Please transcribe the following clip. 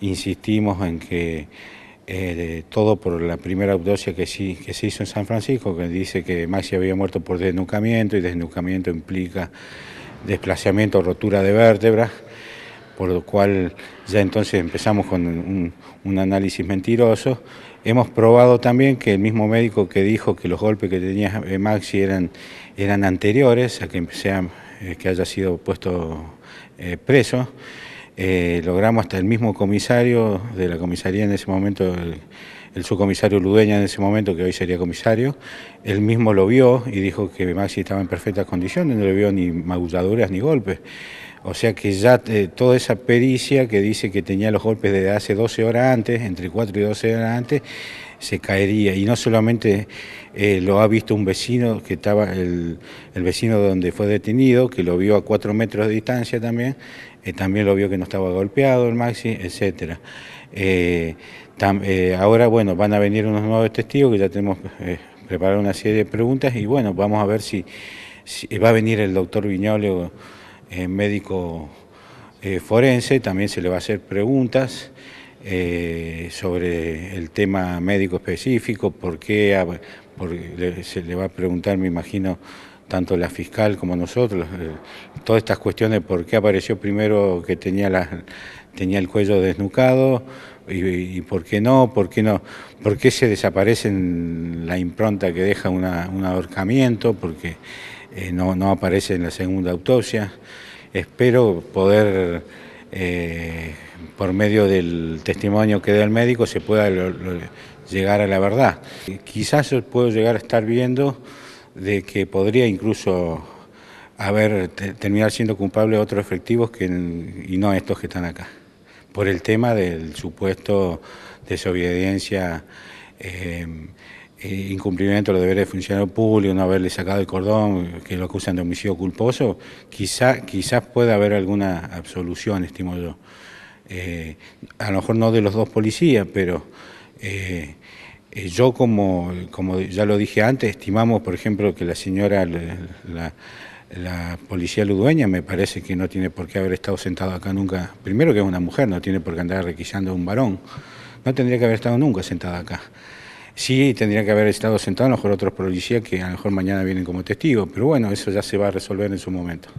insistimos en que eh, todo por la primera autopsia que, que se hizo en San Francisco, que dice que Maxi había muerto por desnucamiento y desnucamiento implica desplazamiento o rotura de vértebras, por lo cual ya entonces empezamos con un, análisis mentiroso. Hemos probado también que el mismo médico que dijo que los golpes que tenía eh, Maxi eran, eran anteriores a que, eh, que haya sido puesto preso, eh, logramos hasta el mismo comisario de la comisaría en ese momento, el subcomisario Ludeña en ese momento, que hoy sería comisario, él mismo lo vio y dijo que Maxi estaba en perfectas condiciones, no le vio ni magulladuras ni golpes. O sea que ya eh, toda esa pericia que dice que tenía los golpes desde hace 12 horas antes, entre 4 y 12 horas antes, se caería. Y no solamente eh, lo ha visto un vecino, que estaba el, vecino donde fue detenido, que lo vio a 4 metros de distancia también, eh, también lo vio que no estaba golpeado el Maxi, etcétera. Eh, eh, ahora, bueno, van a venir unos nuevos testigos que ya tenemos eh, preparado una serie de preguntas y bueno, vamos a ver si, va a venir el doctor Viñolio, médico forense, también se le va a hacer preguntas. sobre el tema médico específico, por qué, ah, se le va a preguntar, me imagino, tanto la fiscal como nosotros, eh, todas estas cuestiones, por qué apareció primero que tenía, tenía el cuello desnucado y, por qué no, por qué no, por qué se desaparecen la impronta que deja un ahorcamiento, porque qué eh, no, aparece en la segunda autopsia. Espero poder, eh, por medio del testimonio que dé el médico, se pueda llegar a la verdad. Quizás puedo llegar a estar viendo de que podría incluso haber terminar siendo culpable otros efectivos que, y no estos que están acá, por el tema del supuesto desobediencia, eh, eh, incumplimiento de los deberes de funcionario público, no haberle sacado el cordón, que lo acusan de homicidio culposo, quizá, quizás pueda haber alguna absolución, estimo yo. Eh, a lo mejor no de los dos policías, pero... Eh, yo, como, ya lo dije antes, estimamos, por ejemplo, que la señora, la, policía ludueña, me parece que no tiene por qué haber estado sentada acá nunca. Primero que es una mujer, no tiene por qué andar requisando a un varón. No tendría que haber estado nunca sentada acá. Sí, tendría que haber estado sentado a lo mejor otros policías que a lo mejor mañana vienen como testigos, pero bueno, eso ya se va a resolver en su momento.